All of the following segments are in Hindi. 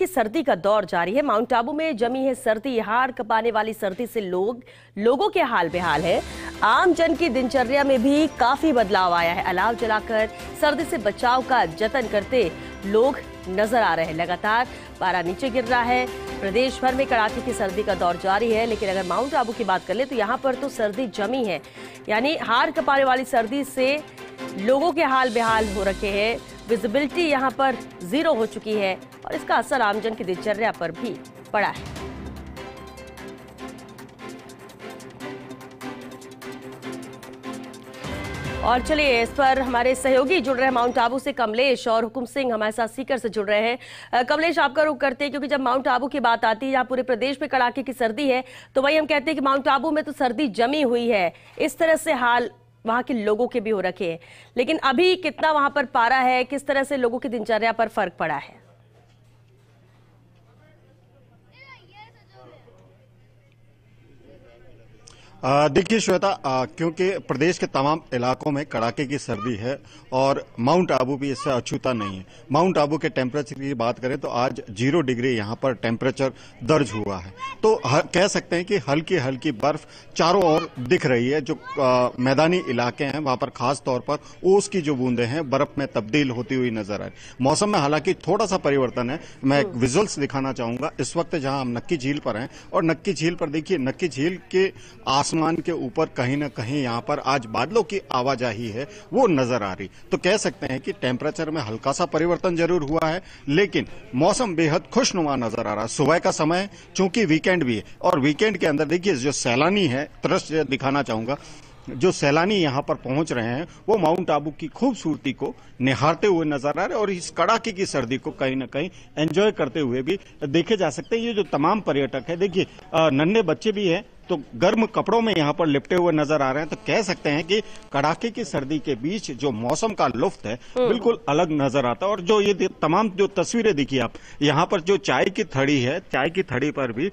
कि सर्दी का दौर जारी है माउंट आबू में जमी है सर्दी हार कपाने वाली सर्दी से लोग लोगों के हाल बेहाल है आम जन की दिनचर्या में भी काफी बदलाव आया है अलाव जलाकर सर्दी से बचाव का जतन करते लोग नजर आ रहे हैं लगातार पारा नीचे गिर रहा है प्रदेश भर में कड़ाके की सर्दी का दौर जारी है लेकिन अगर माउंट आबू की बात कर ले तो यहाँ पर तो सर्दी जमी है यानी हार कपाने वाली सर्दी से लोगों के हाल बेहाल हो रखे हैं विजिबिलिटी यहाँ पर जीरो हो चुकी है और इसका असर आमजन की दिनचर्या पर भी पड़ा है और चलिए इस पर हमारे सहयोगी जुड़ रहे हैं माउंट आबू से कमलेश और हुकुम सिंह हमारे साथ सीकर से जुड़ रहे हैं कमलेश आपका रुख करते हैं क्योंकि जब माउंट आबू की बात आती है यहाँ पूरे प्रदेश में कड़ाके की सर्दी है तो वही हम कहते हैं कि माउंट आबू में तो सर्दी जमी हुई है इस तरह से हाल वहाँ के लोगों के भी हो रखे हैं लेकिन अभी कितना वहाँ पर पारा है किस तरह से लोगों की दिनचर्या पर फर्क पड़ा है देखिए श्वेता क्योंकि प्रदेश के तमाम इलाकों में कड़ाके की सर्दी है और माउंट आबू भी इससे अछूता नहीं है माउंट आबू के टेम्परेचर की बात करें तो आज जीरो डिग्री यहां पर टेम्परेचर दर्ज हुआ है तो कह सकते हैं कि हल्की हल्की बर्फ चारों ओर दिख रही है जो आ, मैदानी इलाके हैं वहां पर खास तौर पर ओस की जो बूंदे हैं बर्फ में तब्दील होती हुई नजर आई मौसम में हालांकि थोड़ा सा परिवर्तन है मैं एक हम्म। विजुअल्स दिखाना चाहूंगा इस वक्त जहां हम नक्की झील पर हैं और नक्की झील पर देखिए नक्की झील के आस आसमान के ऊपर कहीं ना कहीं यहाँ पर आज बादलों की आवाजाही है वो नजर आ रही तो कह सकते हैं कि टेम्परेचर में हल्का सा परिवर्तन जरूर हुआ है लेकिन मौसम बेहद खुशनुमा नजर आ रहा है सुबह का समय चूंकि वीकेंड भी है और वीकेंड के अंदर देखिए जो सैलानी है दृश्य दिखाना चाहूंगा जो सैलानी यहाँ पर पहुंच रहे हैं वो माउंट आबू की खूबसूरती को निहारते हुए नजर आ रहे हैं और इस कड़ाके की सर्दी को कहीं ना कहीं एंजॉय करते हुए भी देखे जा सकते हैं ये जो तमाम पर्यटक है देखिए नन्हे बच्चे भी हैं तो गर्म कपड़ों में यहाँ पर लिपटे हुए नजर आ रहे हैं तो कह सकते हैं कि कड़ाके की सर्दी के बीच जो मौसम का लुफ्त है हम्म। बिल्कुल अलग नजर आता है और जो ये तमाम जो तस्वीरें दिखी आप यहाँ पर जो चाय की थड़ी है चाय की थड़ी पर भी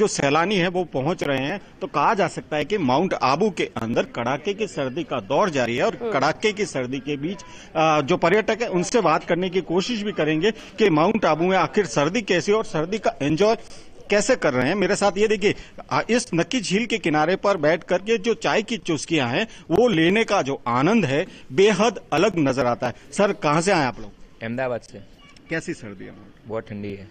जो सैलानी है वो पहुंच रहे हैं तो कहा जा सकता है कि माउंट आबू के अंदर कड़ाके की सर्दी का दौर जारी है और हम्म। कड़ाके की सर्दी के बीच जो पर्यटक है उनसे बात करने की कोशिश भी करेंगे कि माउंट आबू में आखिर सर्दी कैसी और सर्दी का एंजॉय कैसे कर रहे हैं मेरे साथ ये देखिए इस नक्की झील के किनारे पर बैठ करके जो चाय की चुस्कियां हैं वो लेने का जो आनंद है बेहद अलग नजर आता है सर कहाँ से आए आप लोग अहमदाबाद से कैसी सर्दी है बहुत ठंडी है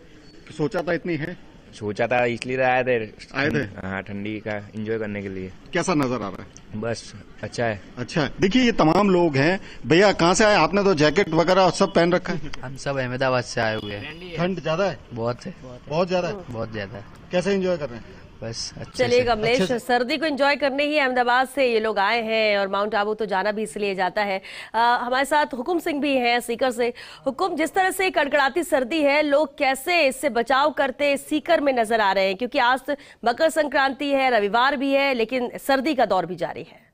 सोचा था इतनी है सोचा था इसलिए तो आए थे आए थे हाँ ठंडी का एंजॉय करने के लिए कैसा नजर आ रहा है बस अच्छा है अच्छा देखिए ये तमाम लोग हैं भैया कहाँ से आए आपने तो जैकेट वगैरह सब पहन रखा है हम सब अहमदाबाद से आए हुए हैं ठंड ज्यादा है बहुत है बहुत ज्यादा है बहुत ज्यादा कैसे एंजॉय कर रहे हैं बस चलिए कमलेश अच्छा सर्दी को एंजॉय करने ही अहमदाबाद से ये लोग आए हैं और माउंट आबू तो जाना भी इसलिए जाता है आ, हमारे साथ हुकुम सिंह भी हैं सीकर से हुकुम जिस तरह से कड़कड़ाती सर्दी है लोग कैसे इससे बचाव करते सीकर में नजर आ रहे हैं क्योंकि आज मकर संक्रांति है रविवार भी है लेकिन सर्दी का दौर भी जारी है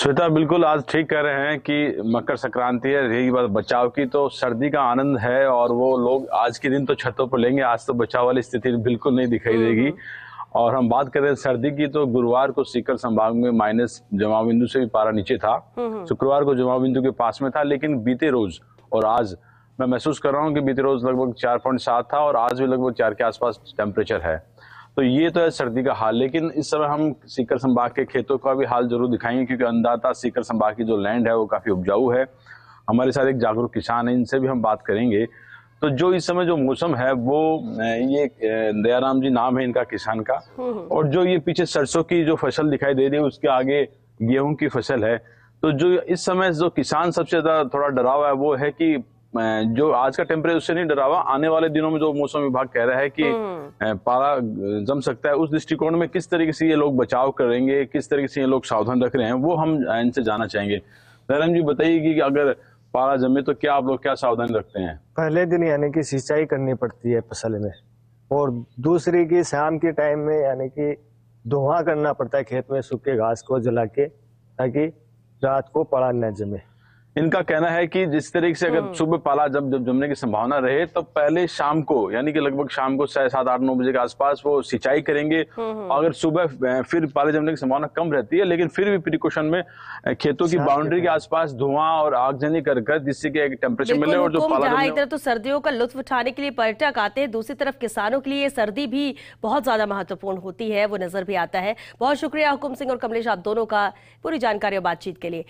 श्वेता बिल्कुल आज ठीक कह रहे हैं कि मकर संक्रांति है रही बात बचाव की तो सर्दी का आनंद है और वो लोग आज के दिन तो छतों पर लेंगे आज तो बचाव वाली स्थिति बिल्कुल नहीं दिखाई हम्म, देगी हम्म। और हम बात करें सर्दी की तो गुरुवार को सीकर संभाग में माइनस जमा बिंदु से भी पारा नीचे था हम्म, शुक्रवार को जमा बिंदु के पास में था लेकिन बीते रोज और आज मैं महसूस कर रहा हूँ कि बीते रोज लगभग चार पॉइंट सात था और आज भी लगभग चार के आसपास टेम्परेचर है तो ये तो है सर्दी का हाल लेकिन इस समय हम सीकर संभाग के खेतों का भी हाल जरूर दिखाएंगे क्योंकि अंदाता सीकर संभाग की जो लैंड है वो काफ़ी उपजाऊ है हमारे साथ एक जागरूक किसान है इनसे भी हम बात करेंगे तो जो इस समय जो मौसम है वो ये दयाराम जी नाम है इनका किसान का हम्म, हम्म। और जो ये पीछे सरसों की जो फसल दिखाई दे रही है उसके आगे गेहूं की फसल है तो जो इस समय जो किसान सबसे ज्यादा थोड़ा डरा हुआ है वो है कि जो आज का टेम्परेचर उससे नहीं डरा हुआ आने वाले दिनों में जो मौसम विभाग कह रहा है कि हम्म। पारा जम सकता है उस दृष्टिकोण में किस तरीके से ये लोग बचाव करेंगे किस तरीके से ये लोग सावधान रख रहे हैं वो हम इनसे जाना चाहेंगे धर्म जी बताइए कि अगर पारा जमे तो क्या आप लोग क्या सावधानी रखते हैं पहले दिन यानी कि सिंचाई करनी पड़ती है फसल में और दूसरी की शाम के टाइम में यानी कि धुआं करना पड़ता है खेत में सूखे घास को जला के ताकि रात को पारा न जमे इनका कहना है कि जिस तरीके से अगर हम्म। सुबह पाला जब जब जमने की संभावना रहे तो पहले शाम को यानी कि लगभग शाम को छह सात आठ नौ बजे के आसपास वो सिंचाई करेंगे हम्म, हम्म। अगर सुबह फिर पाला जमने की संभावना कम रहती है लेकिन फिर भी प्रिकॉशन में खेतों की बाउंड्री के आसपास धुआं और आगजनी कर कर जिससे कि टेम्परेचर मिले और जो पाला एक तरफ तो सर्दियों का लुत्फ उठाने के लिए पर्यटक आते हैं दूसरी तरफ किसानों के लिए सर्दी भी बहुत ज्यादा महत्वपूर्ण होती है वो नजर भी आता है बहुत शुक्रिया हुकुम सिंह और कमलेश आप दोनों का पूरी जानकारी और बातचीत के लिए